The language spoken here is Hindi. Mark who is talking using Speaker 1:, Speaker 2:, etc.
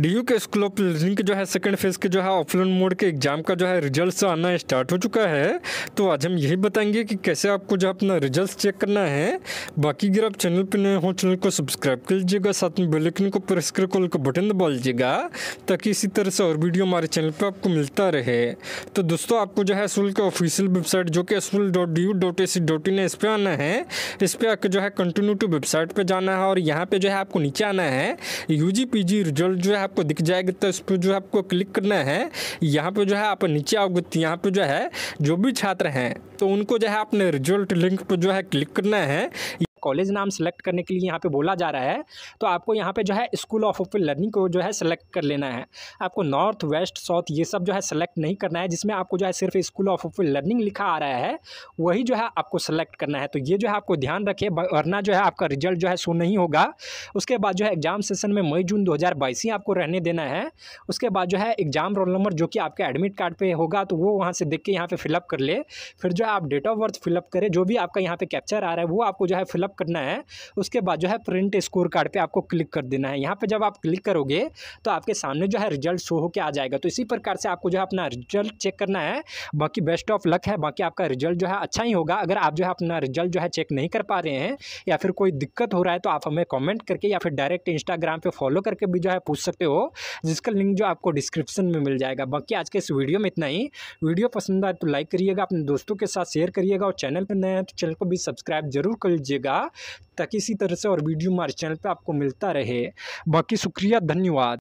Speaker 1: डी यू के स्कूल ऑफ लर्निंग के जो है सेकंड फेज़ के जो है ऑफलाइन मोड के एग्जाम का जो है रिजल्ट आना स्टार्ट हो चुका है तो आज हम यही बताएंगे कि कैसे आपको जो अपना रिजल्ट चेक करना है बाकी अगर आप चैनल पर नए हो चैनल को सब्सक्राइब कर लीजिएगा साथ में बेलाइकन को प्रेस कर कॉल का बटन दबा लीजिएगा ताकि इसी तरह से और वीडियो हमारे चैनल पर आपको मिलता रहे तो दोस्तों आपको जो है स्कूल का ऑफिशियल वेबसाइट जो कि school dot D U dot A C dot in इस पर आना है इस पर आपको जो है कंटिन्यू टू वेबसाइट पर जाना है और यहाँ पर जो है आपको नीचे आना है U G P G result जो है आपको दिख जाएगा तो इस पर जो है आपको क्लिक करना है यहाँ पर जो है आप नीचे आओगे तो यहाँ पर जो है जो भी छात्र हैं तो उनको जो है अपने रिजल्ट लिंक पर जो है क्लिक करना है
Speaker 2: कॉलेज नाम सेलेक्ट करने के लिए यहाँ पे बोला जा रहा है तो आपको यहाँ पे जो है स्कूल ऑफ ओपन लर्निंग को जो है सेलेक्ट कर लेना है आपको नॉर्थ वेस्ट साउथ ये सब जो है सेलेक्ट नहीं करना है जिसमें आपको जो है सिर्फ स्कूल ऑफ ओपन लर्निंग लिखा आ रहा है वही जो है आपको सेलेक्ट करना है तो ये जो है आपको ध्यान रखिए वरना जो है आपका रिजल्ट जो है सो नहीं होगा उसके बाद जो है एग्जाम सेशन में मई जून दो ही आपको रहने देना है उसके बाद जो है एग्जाम रोल नंबर जो कि आपके एडमिट कार्ड पर होगा तो वो वहाँ से देख के यहाँ पे फिलअप कर ले फिर जो है आप डेट ऑफ बर्थ फिलअप करें जो भी आपका यहाँ पे कैप्चर आ रहा है वो आपको जो है फिलअप करना है उसके बाद जो है प्रिंट स्कोर कार्ड पर आपको क्लिक कर देना है यहाँ पर जब आप क्लिक करोगे तो आपके सामने जो है रिजल्ट शो होकर आ जाएगा तो इसी प्रकार से आपको जो है अपना रिजल्ट चेक करना है बाकी बेस्ट ऑफ लक है बाकी आपका रिजल्ट जो है अच्छा ही होगा अगर आप जो है अपना रिजल्ट जो है चेक नहीं कर पा रहे हैं या फिर कोई दिक्कत हो रहा है तो आप हमें कॉमेंट करके या फिर डायरेक्ट इंस्टाग्राम पर फॉलो करके भी जो है पूछ सकते हो जिसका लिंक जो आपको डिस्क्रिप्शन में मिल जाएगा बाकी आज के इस वीडियो में इतना ही वीडियो पसंद आए तो लाइक करिएगा अपने दोस्तों के साथ शेयर करिएगा और चैनल पर नए हैं तो चैनल को भी सब्सक्राइब जरूर कर लीजिएगा ताकि इसी तरह से और वीडियो हमारे चैनल पे आपको मिलता रहे बाकी शुक्रिया धन्यवाद